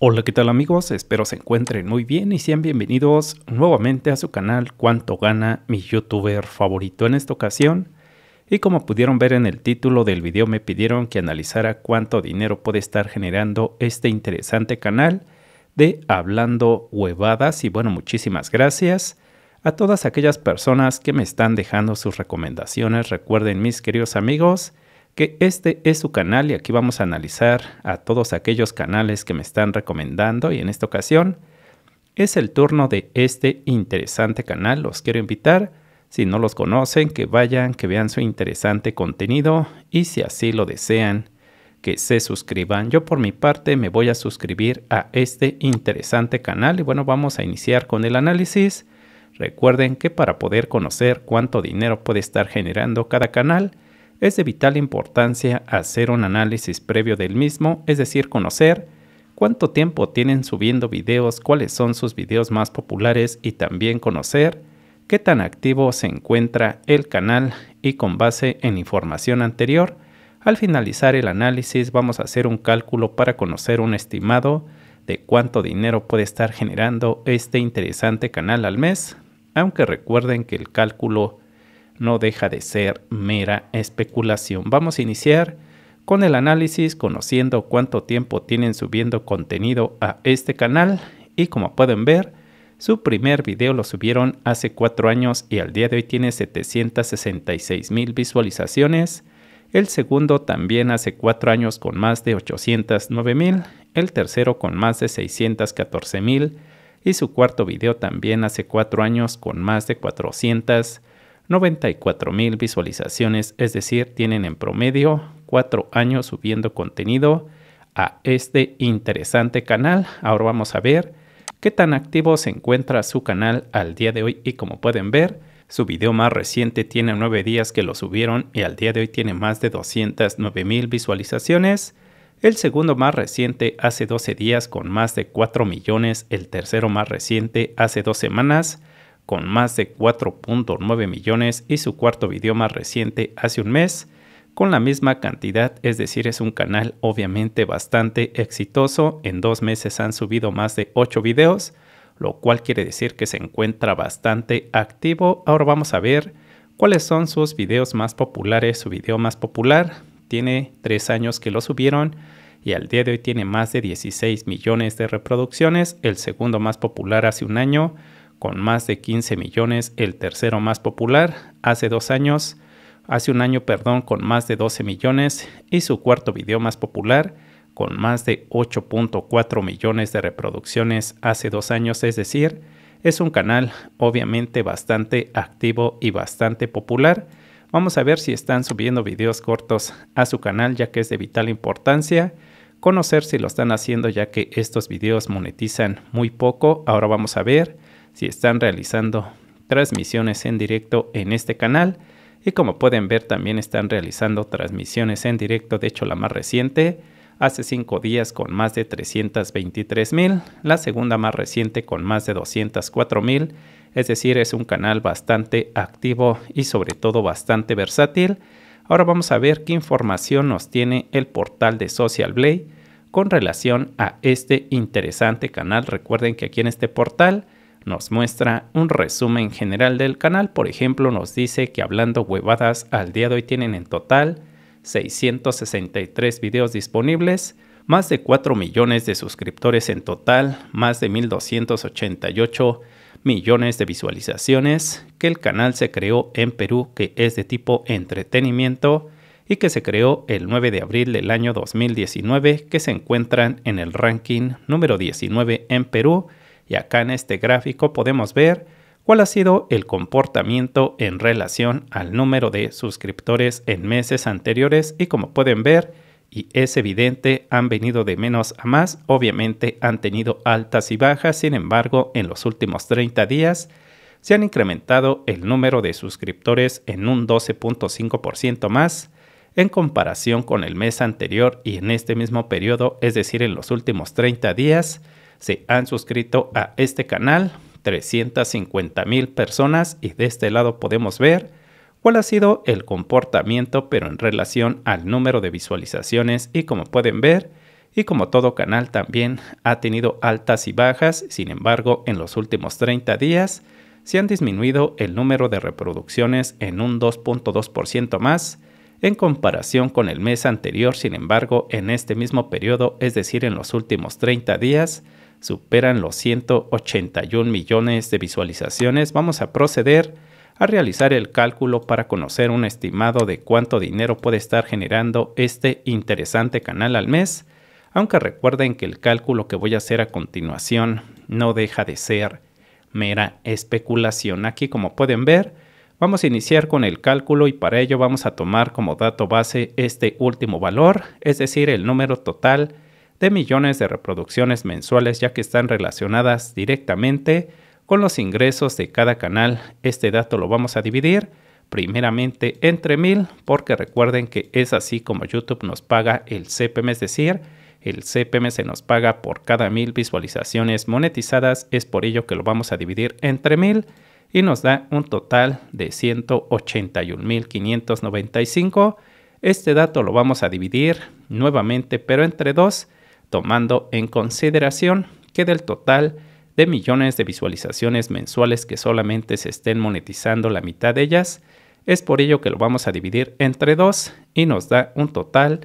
Hola, ¿qué tal amigos? Espero se encuentren muy bien y sean bienvenidos nuevamente a su canal Cuánto gana mi youtuber favorito en esta ocasión. Y como pudieron ver en el título del video me pidieron que analizara cuánto dinero puede estar generando este interesante canal de Hablando Huevadas y bueno, muchísimas gracias. A todas aquellas personas que me están dejando sus recomendaciones, recuerden mis queridos amigos, que este es su canal y aquí vamos a analizar a todos aquellos canales que me están recomendando y en esta ocasión es el turno de este interesante canal. Los quiero invitar, si no los conocen, que vayan, que vean su interesante contenido y si así lo desean, que se suscriban. Yo por mi parte me voy a suscribir a este interesante canal y bueno, vamos a iniciar con el análisis. Recuerden que para poder conocer cuánto dinero puede estar generando cada canal, es de vital importancia hacer un análisis previo del mismo, es decir, conocer cuánto tiempo tienen subiendo videos, cuáles son sus videos más populares y también conocer qué tan activo se encuentra el canal y con base en información anterior, al finalizar el análisis vamos a hacer un cálculo para conocer un estimado de cuánto dinero puede estar generando este interesante canal al mes, aunque recuerden que el cálculo no deja de ser mera especulación. Vamos a iniciar con el análisis conociendo cuánto tiempo tienen subiendo contenido a este canal y como pueden ver su primer video lo subieron hace cuatro años y al día de hoy tiene 766 mil visualizaciones. El segundo también hace cuatro años con más de 809 mil. El tercero con más de 614 mil. Y su cuarto video también hace cuatro años con más de 400 94 mil visualizaciones, es decir, tienen en promedio 4 años subiendo contenido a este interesante canal. Ahora vamos a ver qué tan activo se encuentra su canal al día de hoy y como pueden ver, su video más reciente tiene 9 días que lo subieron y al día de hoy tiene más de 209 mil visualizaciones. El segundo más reciente hace 12 días con más de 4 millones, el tercero más reciente hace 2 semanas con más de 4.9 millones y su cuarto video más reciente hace un mes con la misma cantidad, es decir, es un canal obviamente bastante exitoso. En dos meses han subido más de 8 videos, lo cual quiere decir que se encuentra bastante activo. Ahora vamos a ver cuáles son sus videos más populares. Su video más popular tiene 3 años que lo subieron y al día de hoy tiene más de 16 millones de reproducciones. El segundo más popular hace un año con más de 15 millones, el tercero más popular, hace dos años, hace un año, perdón, con más de 12 millones, y su cuarto video más popular, con más de 8.4 millones de reproducciones hace dos años, es decir, es un canal obviamente bastante activo y bastante popular. Vamos a ver si están subiendo videos cortos a su canal ya que es de vital importancia conocer si lo están haciendo ya que estos videos monetizan muy poco. Ahora vamos a ver si están realizando transmisiones en directo en este canal. Y como pueden ver, también están realizando transmisiones en directo, de hecho la más reciente, hace 5 días con más de 323 mil, la segunda más reciente con más de 204 mil, es decir, es un canal bastante activo y sobre todo bastante versátil. Ahora vamos a ver qué información nos tiene el portal de Social Blade con relación a este interesante canal. Recuerden que aquí en este portal nos muestra un resumen general del canal, por ejemplo nos dice que hablando huevadas al día de hoy tienen en total 663 videos disponibles, más de 4 millones de suscriptores en total, más de 1288 millones de visualizaciones, que el canal se creó en Perú que es de tipo entretenimiento y que se creó el 9 de abril del año 2019 que se encuentran en el ranking número 19 en Perú y acá en este gráfico podemos ver cuál ha sido el comportamiento en relación al número de suscriptores en meses anteriores y como pueden ver, y es evidente, han venido de menos a más, obviamente han tenido altas y bajas, sin embargo, en los últimos 30 días se han incrementado el número de suscriptores en un 12.5% más en comparación con el mes anterior y en este mismo periodo, es decir, en los últimos 30 días, se han suscrito a este canal, 350 mil personas y de este lado podemos ver cuál ha sido el comportamiento pero en relación al número de visualizaciones y como pueden ver y como todo canal también ha tenido altas y bajas, sin embargo en los últimos 30 días se han disminuido el número de reproducciones en un 2.2% más en comparación con el mes anterior, sin embargo en este mismo periodo, es decir en los últimos 30 días, superan los 181 millones de visualizaciones, vamos a proceder a realizar el cálculo para conocer un estimado de cuánto dinero puede estar generando este interesante canal al mes, aunque recuerden que el cálculo que voy a hacer a continuación no deja de ser mera especulación. Aquí como pueden ver, vamos a iniciar con el cálculo y para ello vamos a tomar como dato base este último valor, es decir, el número total de millones de reproducciones mensuales ya que están relacionadas directamente con los ingresos de cada canal. Este dato lo vamos a dividir primeramente entre mil porque recuerden que es así como YouTube nos paga el CPM, es decir, el CPM se nos paga por cada mil visualizaciones monetizadas, es por ello que lo vamos a dividir entre mil y nos da un total de 181.595. Este dato lo vamos a dividir nuevamente pero entre dos tomando en consideración que del total de millones de visualizaciones mensuales que solamente se estén monetizando la mitad de ellas, es por ello que lo vamos a dividir entre dos y nos da un total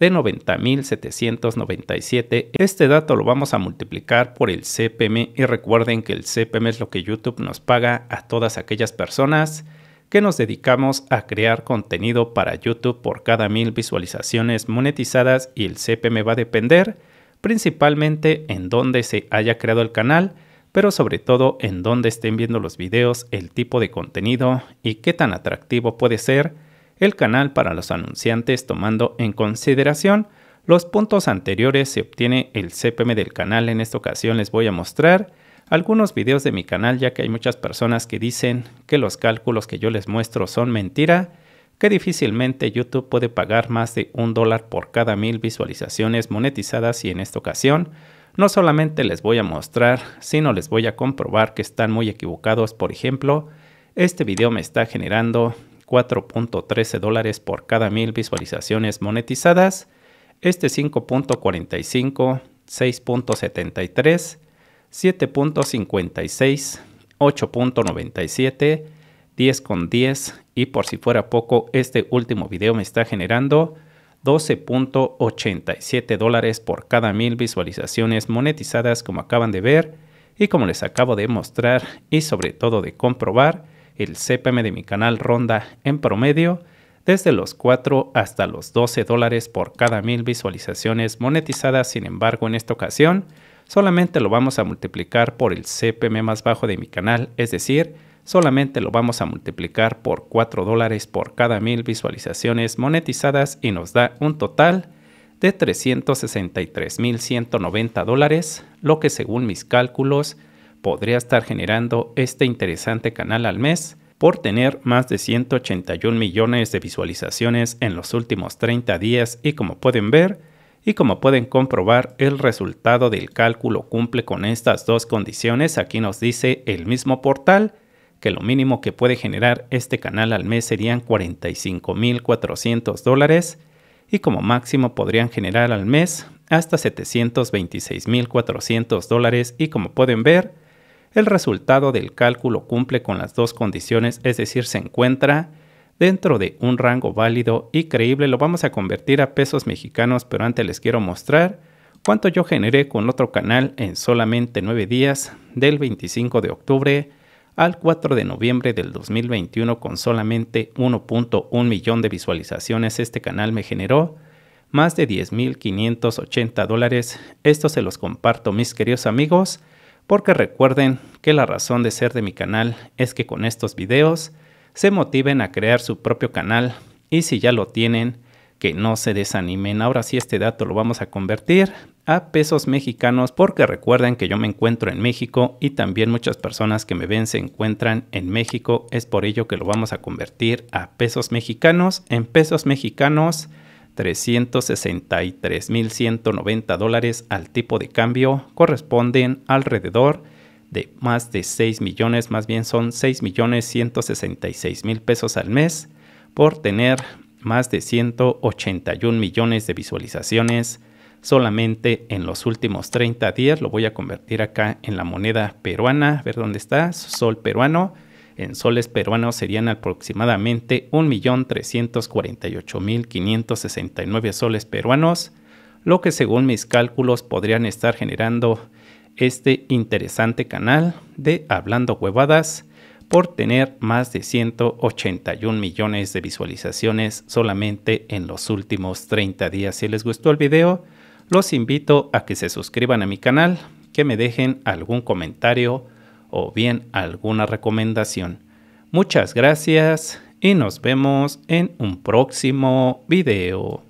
de 90.797. Este dato lo vamos a multiplicar por el CPM y recuerden que el CPM es lo que YouTube nos paga a todas aquellas personas que nos dedicamos a crear contenido para YouTube por cada mil visualizaciones monetizadas y el CPM va a depender principalmente en dónde se haya creado el canal, pero sobre todo en dónde estén viendo los videos, el tipo de contenido y qué tan atractivo puede ser el canal para los anunciantes tomando en consideración los puntos anteriores se obtiene el CPM del canal. En esta ocasión les voy a mostrar algunos videos de mi canal ya que hay muchas personas que dicen que los cálculos que yo les muestro son mentira, que difícilmente YouTube puede pagar más de un dólar por cada mil visualizaciones monetizadas y en esta ocasión no solamente les voy a mostrar, sino les voy a comprobar que están muy equivocados. Por ejemplo, este video me está generando 4.13 dólares por cada mil visualizaciones monetizadas, este 5.45, 6.73 7.56, 8.97, 10.10 y por si fuera poco, este último video me está generando 12.87 dólares por cada mil visualizaciones monetizadas como acaban de ver y como les acabo de mostrar y sobre todo de comprobar, el CPM de mi canal ronda en promedio desde los 4 hasta los 12 dólares por cada mil visualizaciones monetizadas. Sin embargo, en esta ocasión solamente lo vamos a multiplicar por el CPM más bajo de mi canal, es decir, solamente lo vamos a multiplicar por 4 dólares por cada mil visualizaciones monetizadas y nos da un total de 363.190 dólares, lo que según mis cálculos podría estar generando este interesante canal al mes por tener más de 181 millones de visualizaciones en los últimos 30 días y como pueden ver, y como pueden comprobar el resultado del cálculo cumple con estas dos condiciones. Aquí nos dice el mismo portal que lo mínimo que puede generar este canal al mes serían 45.400 dólares y como máximo podrían generar al mes hasta 726.400 dólares y como pueden ver el resultado del cálculo cumple con las dos condiciones, es decir, se encuentra dentro de un rango válido y creíble lo vamos a convertir a pesos mexicanos, pero antes les quiero mostrar cuánto yo generé con otro canal en solamente 9 días del 25 de octubre al 4 de noviembre del 2021 con solamente 1.1 millón de visualizaciones este canal me generó más de 10.580 dólares. Esto se los comparto mis queridos amigos porque recuerden que la razón de ser de mi canal es que con estos videos se motiven a crear su propio canal y si ya lo tienen, que no se desanimen. Ahora sí este dato lo vamos a convertir a pesos mexicanos porque recuerden que yo me encuentro en México y también muchas personas que me ven se encuentran en México. Es por ello que lo vamos a convertir a pesos mexicanos. En pesos mexicanos 363.190 dólares al tipo de cambio corresponden alrededor de más de 6 millones, más bien son 6 millones 166 mil pesos al mes por tener más de 181 millones de visualizaciones solamente en los últimos 30 días. Lo voy a convertir acá en la moneda peruana, ver dónde está, sol peruano. En soles peruanos serían aproximadamente millón mil 1.348.569 soles peruanos, lo que según mis cálculos podrían estar generando este interesante canal de Hablando Huevadas por tener más de 181 millones de visualizaciones solamente en los últimos 30 días. Si les gustó el video, los invito a que se suscriban a mi canal, que me dejen algún comentario o bien alguna recomendación. Muchas gracias y nos vemos en un próximo video.